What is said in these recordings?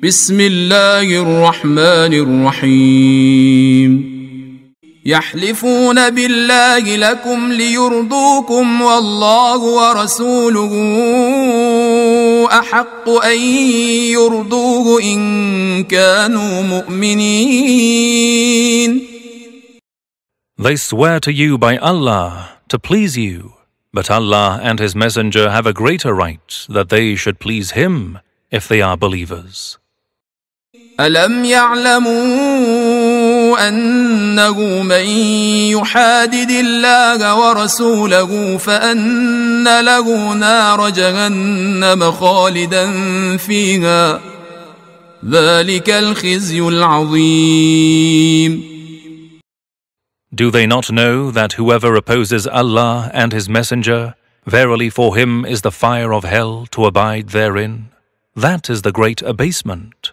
بسم الله الرحمن الرحيم يحلفون بالله لكم ليرضوكم والله ورسوله احق ان يرضوه ان كانوا مؤمنين They swear to you by Allah to please you but Allah and his messenger have a greater right that they should please him if they are believers الم يعلموا انه من يحادد الله ورسوله فان له نار جهنم خالدا فيها ذلك الخزي العظيم Do they not know that whoever opposes Allah and His Messenger, verily for him is the fire of hell to abide therein? That is the great abasement.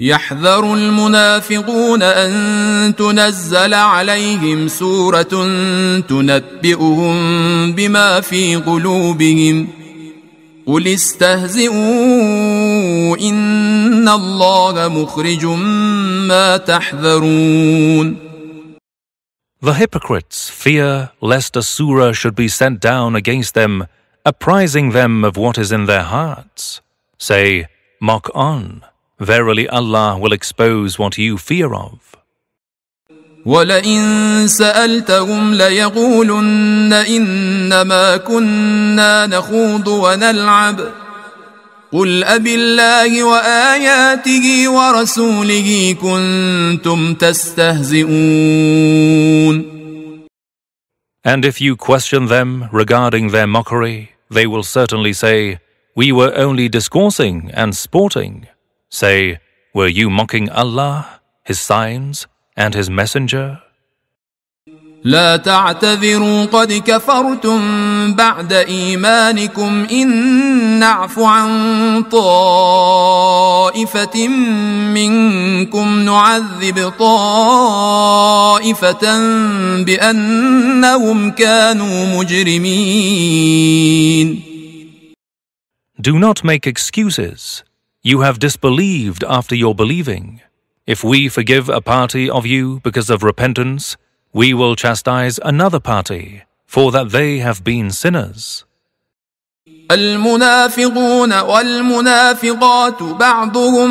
يحذر المنافقون ان تنزل عليهم سوره تنبئهم بما في قلوبهم قل استهزئوا ان الله مخرج ما تحذرون The hypocrites fear lest a surah should be sent down against them, apprising them of what is in their hearts. Say, mock on. Verily Allah will expose what you fear of. ولئن سألتهم ليقولن إنما كنا نخوض ونلعب قل أب الله وآياته ورسوله كنتم تستهزئون And if you question them regarding their mockery, they will certainly say, We were only discoursing and sporting. Say, were you mocking Allah, His signs, and His messenger? لا تعتذروا قد كفرتم بعد إيمانكم إن نعف عن طائفة منكم نعذب طائفة بأنهم كانوا مجرمين Do not make excuses you have disbelieved after your believing. If we forgive a party of you because of repentance, we will chastise another party, for that they have been sinners. المنافقون والمنافقات بعضهم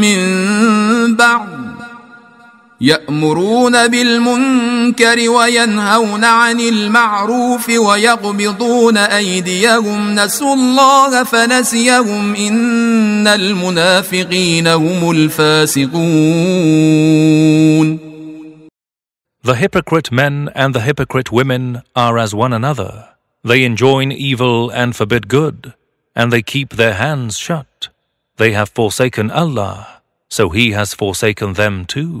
من بعض يأمرون بالمنكر وينهون عن المعروف ويقبضون أيديهم نسوا الله فنسيهم ان المنافقين هم الفاسقون The hypocrite men and the hypocrite women are as one another. They enjoin evil and forbid good, and they keep their hands shut. They have forsaken Allah, so He has forsaken them too.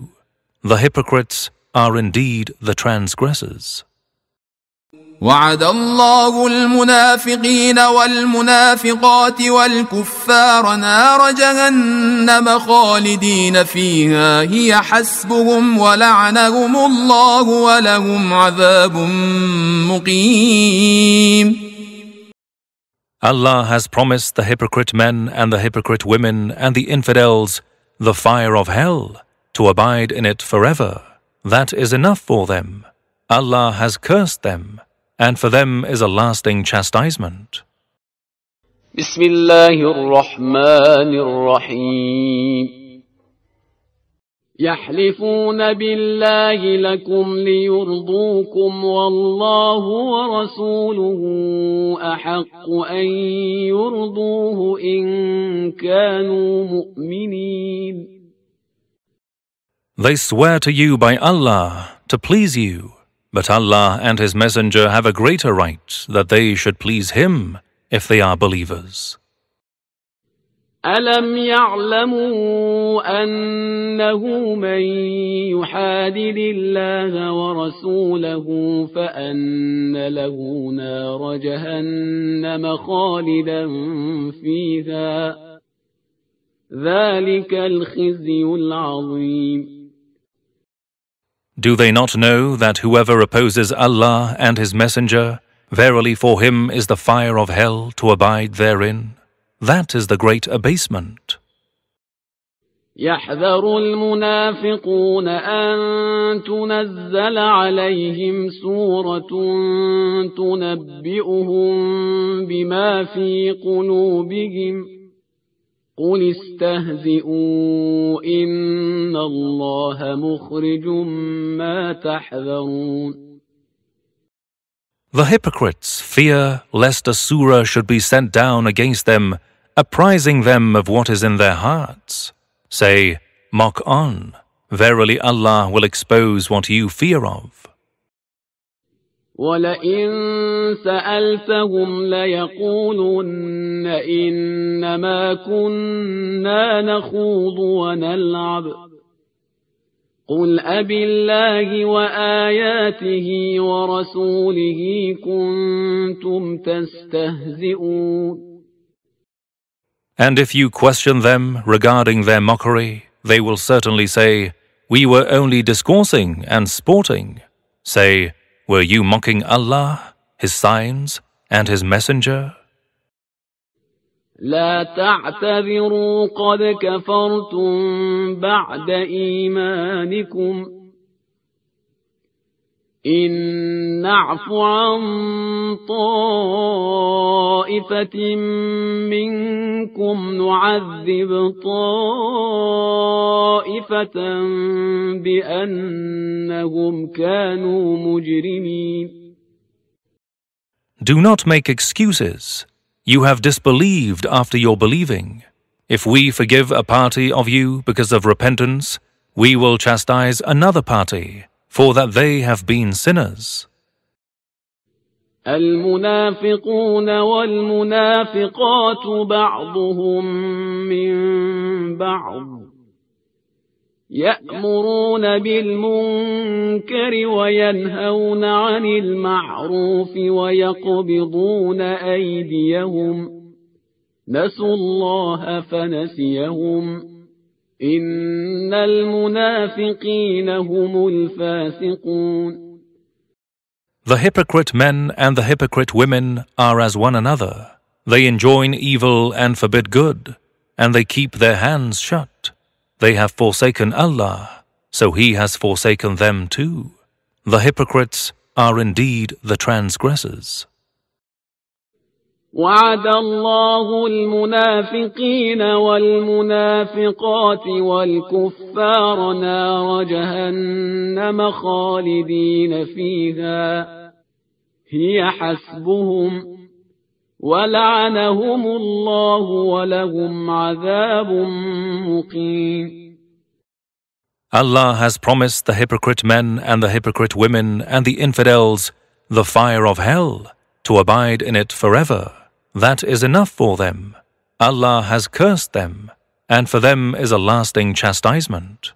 The hypocrites are indeed the transgressors. وعد الله المنافقين والمنافقات والكفار نار جهنم خالدين فيها هي حسبهم ولعنهم الله ولهم عذاب مقيم Allah has promised the hypocrite men and the hypocrite women and the infidels the fire of hell to abide in it forever. That is enough for them. Allah has cursed them, and for them is a lasting chastisement. يحلفون بالله لكم ليرضوكم والله ورسوله أحق أن يرضوه إن كانوا مؤمنين They swear to you by Allah to please you but Allah and His Messenger have a greater right that they should please Him if they are believers. ألم يعلموا أنه من يحادد الله ورسوله فأن له نار جهنم خالدا فيها ذلك الخزي العظيم do they not know that whoever opposes Allah and His Messenger, verily for him is the fire of hell to abide therein? That is the great abasement. يحذر المنافقون أن تنزل عليهم سورة تنبئهم بما في قلوبهم قل استهزئوا إن الله مخرج ما تحذرون The hypocrites fear lest a surah should be sent down against them, apprising them of what is in their hearts. Say, mock on. Verily Allah will expose what you fear of. ولئن سألتهم ليقولن إنما كنا نخوض ونلعب قل أب الله وآياته ورسوله كنتم تستهزئون And if you question them regarding their mockery, they will certainly say, We were only discoursing and sporting. Say, were you mocking Allah, His signs, and His Messenger? لا تعتذروا قد كفرتم بعد إيمانكم إن نعف عن طائفة منكم نعذب طائفة بأنهم كانوا مجرمين Do not make excuses. You have disbelieved after your believing. If we forgive a party of you because of repentance, we will chastise another party. for that they have been sinners. المنافقون والمنافقات بعضهم من بعض يأمرون بالمنكر وينهون عن المعروف ويقبضون أيديهم نسوا الله فنسيهم إن إن المنافقين هم الفاسقون The hypocrite men and the hypocrite women are as one another. They enjoin evil and forbid good, and they keep their hands shut. They have forsaken Allah, so He has forsaken them too. The hypocrites are indeed the transgressors. وعد الله المنافقين والمنافقات والكفار نار جهنم خالدين فيها هي حسبهم ولعنهم الله ولهم عذاب مقيم Allah has promised the hypocrite men and the hypocrite women and the infidels the fire of hell to abide in it forever. that is enough for them. Allah has cursed them, and for them is a lasting chastisement.